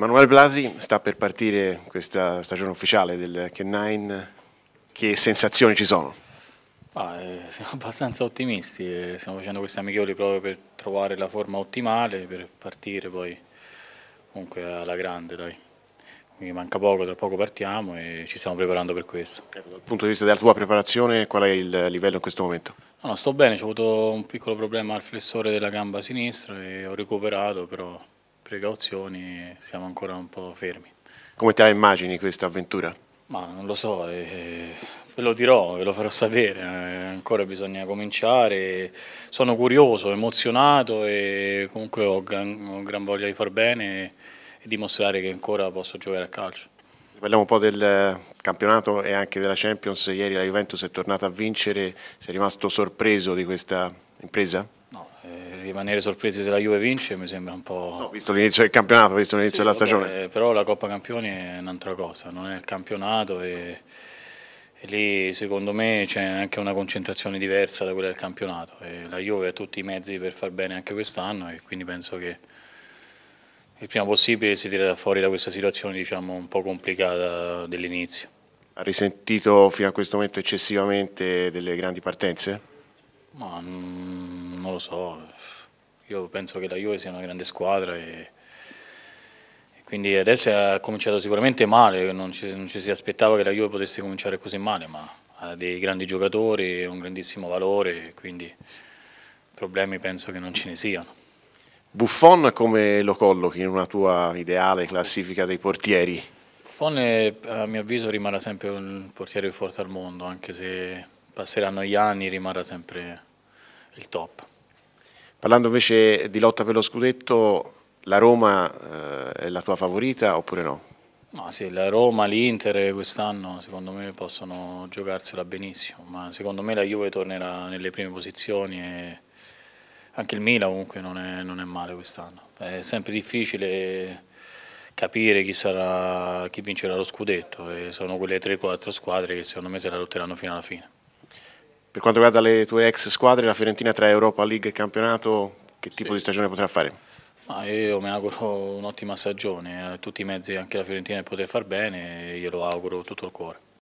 Manuel Blasi, sta per partire questa stagione ufficiale del K9, che sensazioni ci sono? Ah, eh, siamo abbastanza ottimisti, eh, stiamo facendo queste amichevoli proprio per trovare la forma ottimale, per partire poi comunque alla grande dai. Quindi manca poco, tra poco partiamo e ci stiamo preparando per questo. Ecco, dal punto di vista della tua preparazione qual è il livello in questo momento? No, no sto bene, ho avuto un piccolo problema al flessore della gamba sinistra e ho recuperato però precauzioni siamo ancora un po' fermi. Come te la immagini questa avventura? Ma non lo so, eh, ve lo dirò, ve lo farò sapere, eh, ancora bisogna cominciare, sono curioso, emozionato e comunque ho gran, ho gran voglia di far bene e, e dimostrare che ancora posso giocare a calcio. Parliamo un po' del campionato e anche della Champions, ieri la Juventus è tornata a vincere, sei rimasto sorpreso di questa impresa? rimanere sorpresi se la Juve vince mi sembra un po'... No, visto l'inizio del campionato, visto l'inizio sì, della vabbè, stagione. però la Coppa Campioni è un'altra cosa, non è il campionato e, e lì secondo me c'è anche una concentrazione diversa da quella del campionato. E la Juve ha tutti i mezzi per far bene anche quest'anno e quindi penso che il prima possibile si tirerà fuori da questa situazione diciamo, un po' complicata dell'inizio. Ha risentito fino a questo momento eccessivamente delle grandi partenze? Ma mm, non lo so, io penso che la Juve sia una grande squadra e, e quindi adesso ha cominciato sicuramente male, non ci, non ci, si aspettava che la Juve potesse cominciare così male, ma ha dei grandi giocatori, un grandissimo valore, quindi problemi penso che non ce ne siano. Buffon come lo collochi in una tua ideale classifica dei portieri? Buffon a mio avviso rimarrà sempre il portiere più forte al mondo, anche se passeranno gli anni rimarrà sempre il top. Parlando invece di lotta per lo scudetto, la Roma eh, è la tua favorita oppure no? No, sì, la Roma, l'Inter quest'anno secondo me possono giocarsela benissimo, ma secondo me la Juve tornerà nelle prime posizioni e anche il Milan comunque non è, non è male quest'anno. È sempre difficile capire chi, sarà, chi vincerà lo scudetto e sono quelle 3-4 squadre che secondo me se la lotteranno fino alla fine. Per quanto riguarda le tue ex squadre, la Fiorentina tra Europa League e campionato, che tipo sì. di stagione potrà fare? Ma io mi auguro un'ottima stagione, a tutti i mezzi anche la Fiorentina poter far bene io lo auguro tutto il cuore.